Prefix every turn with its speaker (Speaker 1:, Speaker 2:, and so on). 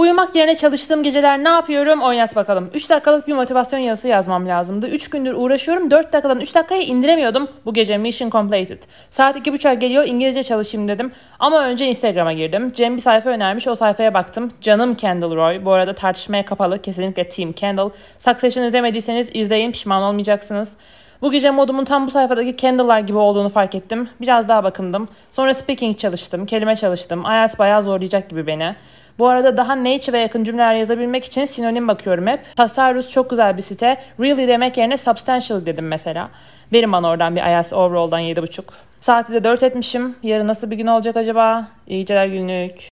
Speaker 1: Uyumak yerine çalıştığım geceler ne yapıyorum? Oynat bakalım. 3 dakikalık bir motivasyon yazısı yazmam lazımdı. 3 gündür uğraşıyorum. 4 dakikadan 3 dakikaya indiremiyordum. Bu gece mission completed. Saat 2.30 geliyor İngilizce çalışayım dedim. Ama önce Instagram'a girdim. Cem bir sayfa önermiş. O sayfaya baktım. Canım Kendall Roy. Bu arada tartışmaya kapalı. Kesinlikle Team Kendall. Succession izlemediyseniz izleyin. Pişman olmayacaksınız. Bu gece modumun tam bu sayfadaki candle'lar gibi olduğunu fark ettim. Biraz daha bakındım. Sonra speaking çalıştım, kelime çalıştım. IELTS bayağı zorlayacak gibi beni. Bu arada daha nature ve yakın cümleler yazabilmek için sinonim bakıyorum hep. Tasarrus çok güzel bir site. Really demek yerine substantial dedim mesela. Verin bana oradan bir IELTS overall'dan 7.5. Saati de 4 etmişim. Yarın nasıl bir gün olacak acaba? İyi geceler günlük.